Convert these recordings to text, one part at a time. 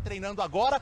treinando agora.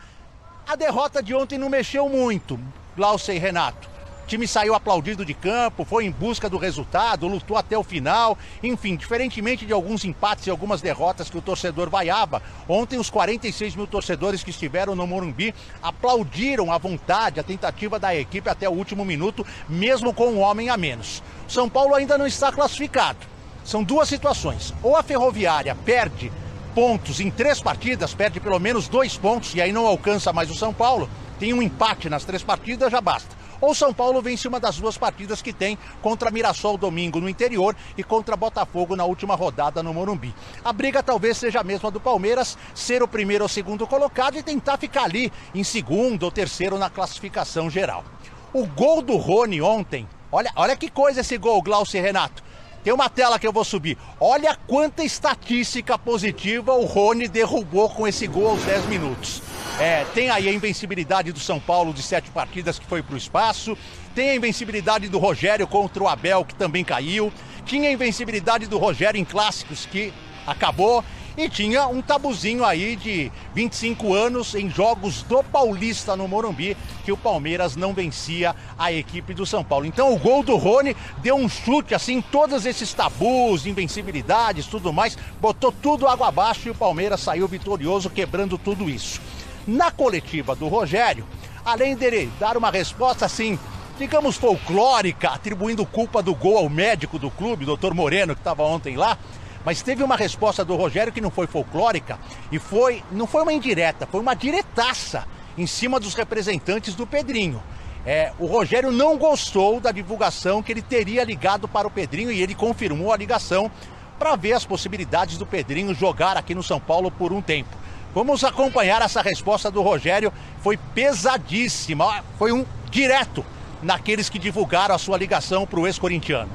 A derrota de ontem não mexeu muito, Glaucia e Renato. O time saiu aplaudido de campo, foi em busca do resultado, lutou até o final. Enfim, diferentemente de alguns empates e algumas derrotas que o torcedor vaiava, ontem os 46 mil torcedores que estiveram no Morumbi aplaudiram à vontade a tentativa da equipe até o último minuto, mesmo com um homem a menos. São Paulo ainda não está classificado. São duas situações. Ou a Ferroviária perde pontos em três partidas, perde pelo menos dois pontos e aí não alcança mais o São Paulo, tem um empate nas três partidas, já basta. Ou São Paulo vence uma das duas partidas que tem contra Mirassol domingo no interior e contra Botafogo na última rodada no Morumbi. A briga talvez seja a mesma do Palmeiras, ser o primeiro ou segundo colocado e tentar ficar ali em segundo ou terceiro na classificação geral. O gol do Rony ontem, olha, olha que coisa esse gol, Glaucio e Renato. Tem uma tela que eu vou subir. Olha quanta estatística positiva o Rony derrubou com esse gol aos 10 minutos. É, tem aí a invencibilidade do São Paulo de sete partidas que foi para o espaço. Tem a invencibilidade do Rogério contra o Abel, que também caiu. Tinha a invencibilidade do Rogério em clássicos, que acabou e tinha um tabuzinho aí de 25 anos em jogos do Paulista no Morumbi, que o Palmeiras não vencia a equipe do São Paulo. Então o gol do Rony deu um chute assim, todos esses tabus, invencibilidades, tudo mais, botou tudo água abaixo e o Palmeiras saiu vitorioso, quebrando tudo isso. Na coletiva do Rogério, além dele dar uma resposta assim, digamos folclórica, atribuindo culpa do gol ao médico do clube, doutor Moreno, que estava ontem lá, mas teve uma resposta do Rogério que não foi folclórica e foi, não foi uma indireta, foi uma diretaça em cima dos representantes do Pedrinho. É, o Rogério não gostou da divulgação que ele teria ligado para o Pedrinho e ele confirmou a ligação para ver as possibilidades do Pedrinho jogar aqui no São Paulo por um tempo. Vamos acompanhar essa resposta do Rogério. Foi pesadíssima, foi um direto naqueles que divulgaram a sua ligação para o ex-corintiano.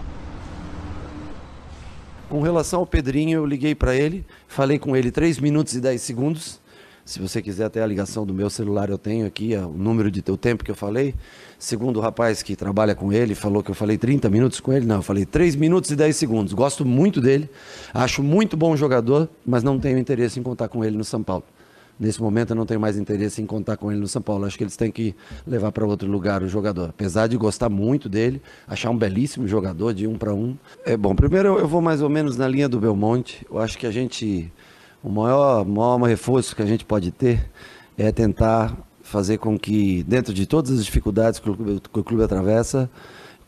Com relação ao Pedrinho, eu liguei para ele, falei com ele 3 minutos e 10 segundos. Se você quiser até a ligação do meu celular, eu tenho aqui é o número de teu tempo que eu falei. Segundo o rapaz que trabalha com ele, falou que eu falei 30 minutos com ele. Não, eu falei 3 minutos e 10 segundos. Gosto muito dele, acho muito bom jogador, mas não tenho interesse em contar com ele no São Paulo. Nesse momento eu não tenho mais interesse em contar com ele no São Paulo. Acho que eles têm que levar para outro lugar o jogador. Apesar de gostar muito dele, achar um belíssimo jogador de um para um. É bom, primeiro eu vou mais ou menos na linha do Belmonte. Eu acho que a gente. O maior, maior reforço que a gente pode ter é tentar fazer com que, dentro de todas as dificuldades que o clube, que o clube atravessa,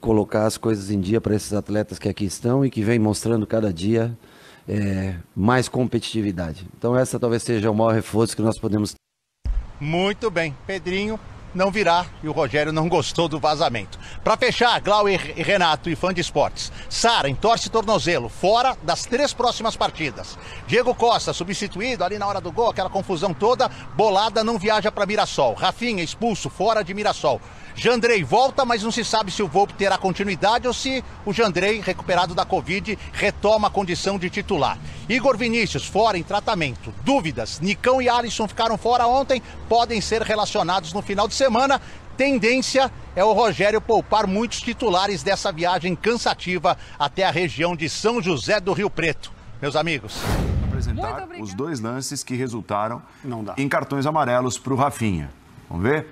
colocar as coisas em dia para esses atletas que aqui estão e que vem mostrando cada dia é, mais competitividade. Então essa talvez seja o maior reforço que nós podemos ter. Muito bem, Pedrinho não virá e o Rogério não gostou do vazamento. Para fechar, Glau e Renato e fã de esportes. Sara entorce tornozelo, fora das três próximas partidas. Diego Costa, substituído ali na hora do gol, aquela confusão toda. Bolada não viaja para Mirassol. Rafinha, expulso, fora de Mirassol. Jandrei volta, mas não se sabe se o Volpe terá continuidade ou se o Jandrei, recuperado da Covid, retoma a condição de titular. Igor Vinícius, fora em tratamento. Dúvidas: Nicão e Alisson ficaram fora ontem, podem ser relacionados no final de semana. Tendência é o Rogério poupar muitos titulares dessa viagem cansativa até a região de São José do Rio Preto. Meus amigos apresentar os dois lances que resultaram em cartões amarelos para o Rafinha. Vamos ver?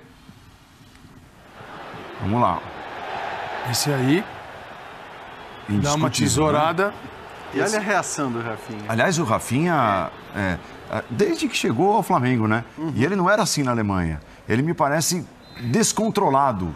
Vamos lá. Esse aí. Dá uma né? tesourada. Né? E olha a reação do Rafinha. Aliás, o Rafinha, é. É, desde que chegou ao Flamengo, né? Uhum. E ele não era assim na Alemanha. Ele me parece descontrolado.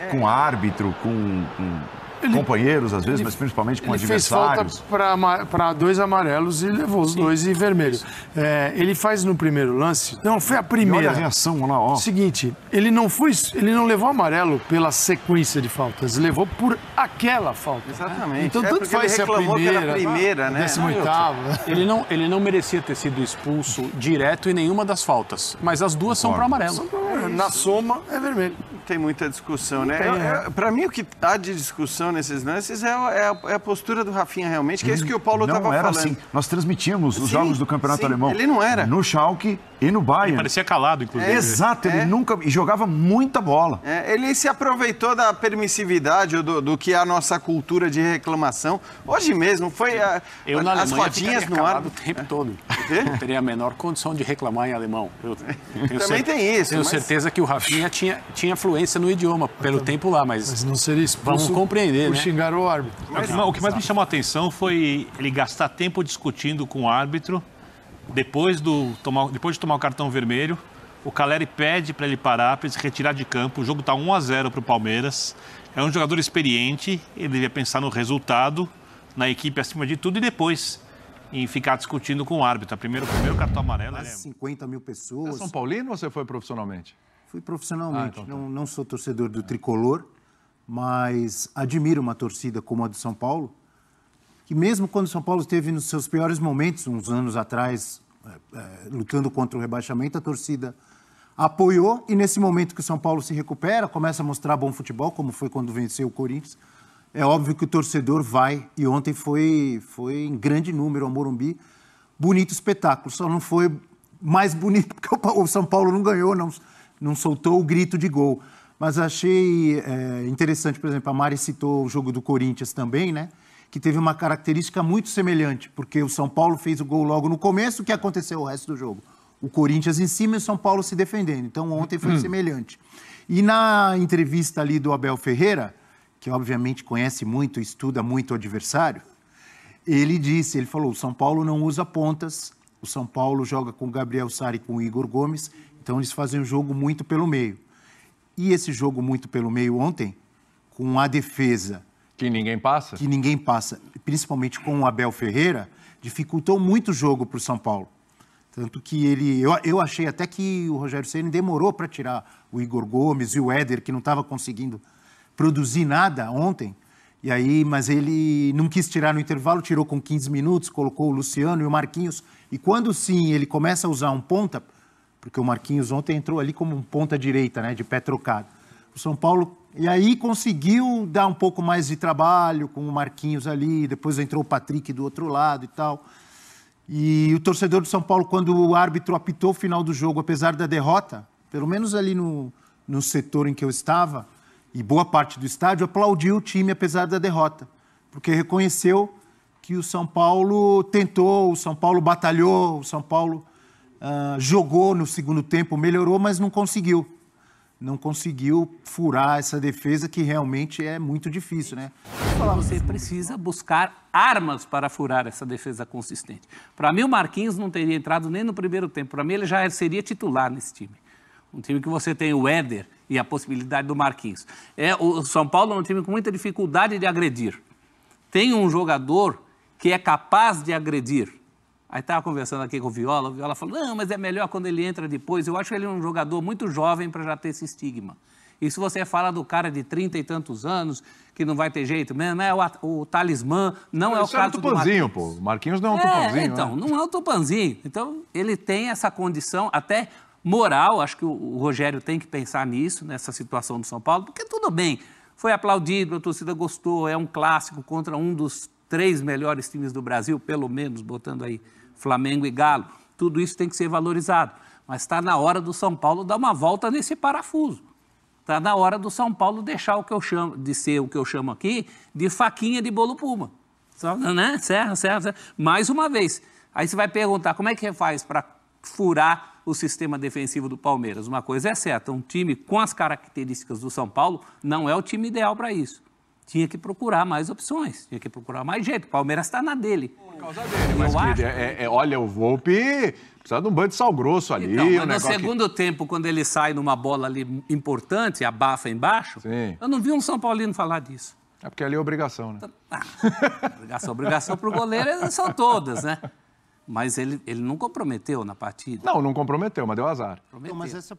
É. Com árbitro, com, com ele, companheiros, às vezes, ele, mas principalmente com ele adversários. Fez falta para dois amarelos e levou os Sim. dois e vermelho. É, ele faz no primeiro lance. Não, foi a primeira. E olha a reação lá, ó. Seguinte, ele não foi, ele não levou amarelo pela sequência de faltas, levou por aquela falta. Exatamente. Então é tanto faz ele reclamou a primeira, primeira, né? oitavo ele não, ele não merecia ter sido expulso direto em nenhuma das faltas, mas as duas Concordo. são para amarelo. Na soma é vermelho tem muita discussão, né? É, é, para mim, o que há de discussão nesses lances é, a, é, é a postura do Rafinha, realmente, que é isso hum, que o Paulo estava falando. Não era assim. Nós transmitimos os sim, jogos do Campeonato sim, Alemão. Ele não era. No Schalke e no Bayern. Ele parecia calado, inclusive. exato, ele é. nunca... E jogava muita bola. É, ele se aproveitou da permissividade, do, do que é a nossa cultura de reclamação. Hoje mesmo, foi a, eu, a, na Alemanha, as rodinhas no ar. o tempo todo. teria a menor condição de reclamar em alemão. Eu, Também certeza, tem isso. Tenho mas... certeza que o Rafinha tinha, tinha no idioma, pelo então, tempo lá, mas, mas não seria expulso vamos compreender, por né? xingar o árbitro. Mas, não, o que mais me chamou a atenção foi ele gastar tempo discutindo com o árbitro depois, do, tomar, depois de tomar o cartão vermelho. O Caleri pede para ele parar, para ele se retirar de campo. O jogo está 1 a 0 para o Palmeiras. É um jogador experiente, ele devia pensar no resultado, na equipe acima de tudo e depois em ficar discutindo com o árbitro. Primeiro, primeiro cartão amarelo. É Quase 50 mil pessoas. É São Paulino ou você foi profissionalmente? Fui profissionalmente. Ah, então, tá. não, não sou torcedor do tricolor, mas admiro uma torcida como a do São Paulo, que mesmo quando o São Paulo esteve nos seus piores momentos, uns anos atrás, é, é, lutando contra o rebaixamento, a torcida apoiou e nesse momento que o São Paulo se recupera, começa a mostrar bom futebol, como foi quando venceu o Corinthians, é óbvio que o torcedor vai e ontem foi foi em grande número ao Morumbi, bonito espetáculo, só não foi mais bonito porque o São Paulo não ganhou, não não soltou o grito de gol. Mas achei é, interessante, por exemplo, a Mari citou o jogo do Corinthians também, né? Que teve uma característica muito semelhante, porque o São Paulo fez o gol logo no começo, o que aconteceu o resto do jogo? O Corinthians em cima e o São Paulo se defendendo. Então ontem foi hum. semelhante. E na entrevista ali do Abel Ferreira, que obviamente conhece muito, estuda muito o adversário, ele disse, ele falou, o São Paulo não usa pontas, o São Paulo joga com o Gabriel Sari e com o Igor Gomes, então eles fazem o jogo muito pelo meio. E esse jogo muito pelo meio ontem, com a defesa. Que ninguém passa? Que ninguém passa, principalmente com o Abel Ferreira, dificultou muito o jogo para o São Paulo. Tanto que ele. Eu, eu achei até que o Rogério Ceni demorou para tirar o Igor Gomes e o Éder, que não estava conseguindo produzir nada ontem. E aí, mas ele não quis tirar no intervalo, tirou com 15 minutos, colocou o Luciano e o Marquinhos. E quando sim ele começa a usar um ponta, porque o Marquinhos ontem entrou ali como um ponta direita, né, de pé trocado. O São Paulo e aí conseguiu dar um pouco mais de trabalho com o Marquinhos ali, depois entrou o Patrick do outro lado e tal. E o torcedor do São Paulo, quando o árbitro apitou o final do jogo, apesar da derrota, pelo menos ali no, no setor em que eu estava, e boa parte do estádio, aplaudiu o time apesar da derrota, porque reconheceu que o São Paulo tentou, o São Paulo batalhou, o São Paulo ah, jogou no segundo tempo, melhorou, mas não conseguiu. Não conseguiu furar essa defesa que realmente é muito difícil, né? Você precisa buscar armas para furar essa defesa consistente. Para mim, o Marquinhos não teria entrado nem no primeiro tempo. Para mim, ele já seria titular nesse time. Um time que você tem o Éder e a possibilidade do Marquinhos. É, o São Paulo é um time com muita dificuldade de agredir. Tem um jogador que é capaz de agredir Aí estava conversando aqui com o Viola, o Viola falou, não, mas é melhor quando ele entra depois. Eu acho ele um jogador muito jovem para já ter esse estigma. E se você fala do cara de trinta e tantos anos, que não vai ter jeito mesmo, né? é o, o talismã, não, é o cara é um tupanzinho, do Marquinhos. pô. Marquinhos não é um é, tupanzinho. Então, né? não é o tupanzinho. Então, ele tem essa condição, até moral, acho que o, o Rogério tem que pensar nisso, nessa situação do São Paulo, porque tudo bem, foi aplaudido, a torcida gostou, é um clássico contra um dos três melhores times do Brasil, pelo menos, botando aí Flamengo e Galo. Tudo isso tem que ser valorizado. Mas está na hora do São Paulo dar uma volta nesse parafuso. Está na hora do São Paulo deixar o que eu chamo, de ser o que eu chamo aqui, de faquinha de bolo puma. né? Certo, serra, Mais uma vez. Aí você vai perguntar como é que faz para furar o sistema defensivo do Palmeiras. Uma coisa é certa, um time com as características do São Paulo não é o time ideal para isso tinha que procurar mais opções, tinha que procurar mais jeito. O Palmeiras está na dele. Por causa dele, mas é, é, é, olha, o Volpe precisa de um banho de sal grosso ali. Então, um no segundo que... tempo, quando ele sai numa bola ali importante, abafa embaixo, Sim. eu não vi um São Paulino falar disso. É porque ali é obrigação, né? Ah, obrigação, obrigação para o goleiro são todas, né? Mas ele, ele não comprometeu na partida. Não, não comprometeu, mas deu azar.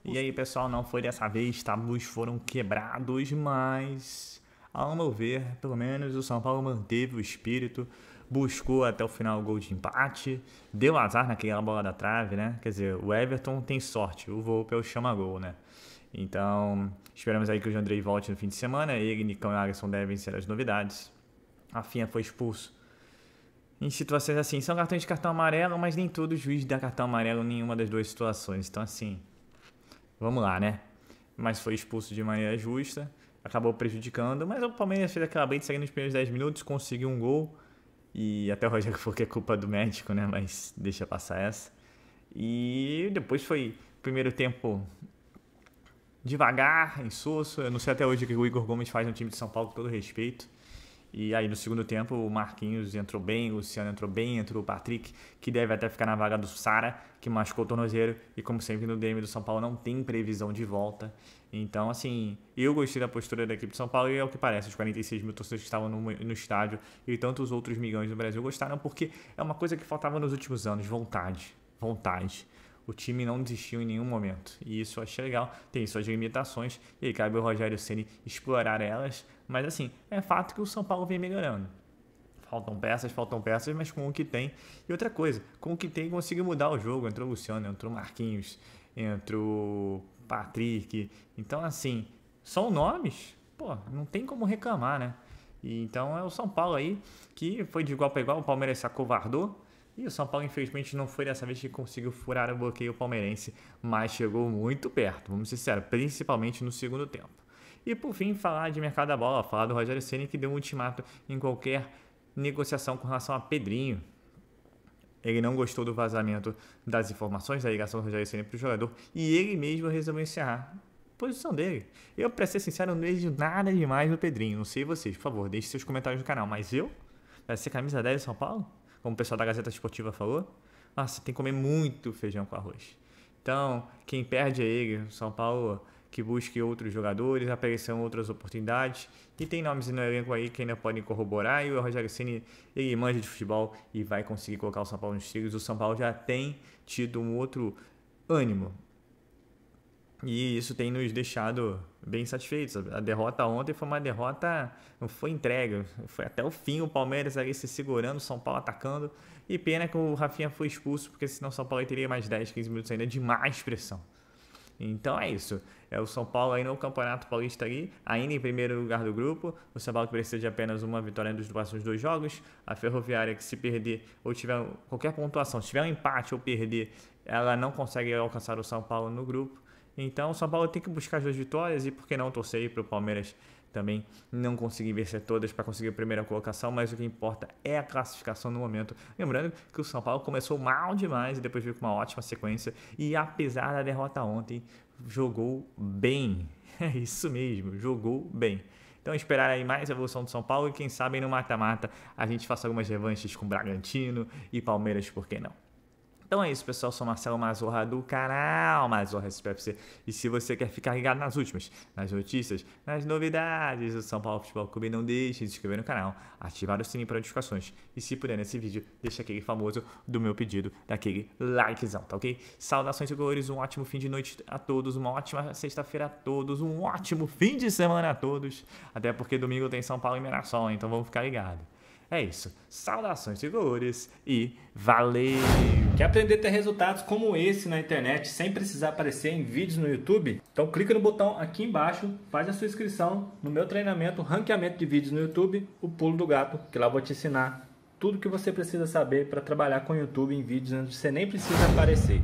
E aí, pessoal, não foi dessa vez, tabus tá? foram quebrados, mas ao meu ver, pelo menos o São Paulo manteve o espírito, buscou até o final o gol de empate, deu azar naquela bola da trave, né? Quer dizer, o Everton tem sorte, o Volpe é o chama-gol, né? Então, esperamos aí que o Andrei volte no fim de semana, ele e Nicão e Alisson devem ser as novidades. a Finha foi expulso. Em situações assim, são cartões de cartão amarelo, mas nem todo juiz dá cartão amarelo em nenhuma das duas situações. Então, assim, vamos lá, né? Mas foi expulso de maneira justa acabou prejudicando, mas o Palmeiras fez aquela brincadeira de sair nos primeiros 10 minutos, conseguiu um gol. E até o Rogério falou que é culpa do médico, né? Mas deixa passar essa. E depois foi primeiro tempo devagar, insosso. Eu não sei até hoje o que o Igor Gomes faz no time de São Paulo, com todo respeito. E aí no segundo tempo o Marquinhos entrou bem, o Luciano entrou bem, entrou o Patrick, que deve até ficar na vaga do Sara, que machucou o tornozeiro. E como sempre no DM do São Paulo não tem previsão de volta. Então, assim, eu gostei da postura da equipe de São Paulo e é o que parece, os 46 mil torcedores que estavam no, no estádio e tantos outros milhões do Brasil gostaram, porque é uma coisa que faltava nos últimos anos, vontade, vontade o time não desistiu em nenhum momento. E isso eu achei legal. Tem suas limitações e aí cabe ao Rogério Ceni explorar elas. Mas assim, é fato que o São Paulo vem melhorando. Faltam peças, faltam peças, mas com o que tem. E outra coisa, com o que tem consegue mudar o jogo. Entrou o Luciano, entrou o Marquinhos, entrou o Patrick. Então assim, são nomes, pô, não tem como reclamar, né? E então é o São Paulo aí que foi de igual para igual, o Palmeiras se acovardou, e o São Paulo, infelizmente, não foi dessa vez que conseguiu furar o bloqueio palmeirense, mas chegou muito perto, vamos ser sinceros, principalmente no segundo tempo. E por fim, falar de mercado da bola, falar do Rogério Ceni que deu um ultimato em qualquer negociação com relação a Pedrinho. Ele não gostou do vazamento das informações da ligação do Rogério Ceni para o jogador e ele mesmo resolveu encerrar posição dele. Eu, para ser sincero, não vejo nada demais no Pedrinho. Não sei vocês, por favor, deixe seus comentários no canal. Mas eu, vai ser camisa 10 do São Paulo, como o pessoal da Gazeta Esportiva falou, nossa, tem que comer muito feijão com arroz. Então, quem perde é ele, o São Paulo, que busque outros jogadores, apareçam outras oportunidades. E tem nomes no elenco aí que ainda podem corroborar. E o Rogério Ceni ele manja de futebol e vai conseguir colocar o São Paulo nos trilhos. O São Paulo já tem tido um outro ânimo e isso tem nos deixado bem satisfeitos. A derrota ontem foi uma derrota, não foi entrega, foi até o fim o Palmeiras ali se segurando, o São Paulo atacando. E pena que o Rafinha foi expulso, porque senão o São Paulo teria mais 10, 15 minutos ainda de mais pressão. Então é isso. É o São Paulo aí no Campeonato Paulista ali, ainda em primeiro lugar do grupo. O São Paulo que precisa de apenas uma vitória nos próximos dois jogos. A Ferroviária que se perder ou tiver qualquer pontuação, se tiver um empate ou perder, ela não consegue alcançar o São Paulo no grupo. Então o São Paulo tem que buscar as duas vitórias e por que não torcer para o Palmeiras também não conseguir vencer todas para conseguir a primeira colocação, mas o que importa é a classificação no momento. Lembrando que o São Paulo começou mal demais e depois veio com uma ótima sequência e apesar da derrota ontem, jogou bem. É isso mesmo, jogou bem. Então esperar aí mais a evolução do São Paulo e quem sabe no mata-mata a gente faça algumas revanches com Bragantino e Palmeiras, por que não? Então é isso, pessoal. Eu sou Marcelo Mazorra do canal Mazorra SPFC. E se você quer ficar ligado nas últimas, nas notícias, nas novidades do São Paulo Futebol Clube, não deixe de se inscrever no canal, ativar o sininho para notificações. E se puder nesse vídeo, deixa aquele famoso do meu pedido, daquele likezão, tá ok? Saudações e glórias, um ótimo fim de noite a todos, uma ótima sexta-feira a todos, um ótimo fim de semana a todos. Até porque domingo tem São Paulo e Mirassol, então vamos ficar ligados. É isso. Saudações, tricolores, e valeu! Quer aprender a ter resultados como esse na internet sem precisar aparecer em vídeos no YouTube? Então clica no botão aqui embaixo, faz a sua inscrição no meu treinamento Ranqueamento de Vídeos no YouTube, o Pulo do Gato, que lá vou te ensinar tudo que você precisa saber para trabalhar com o YouTube em vídeos onde você nem precisa aparecer.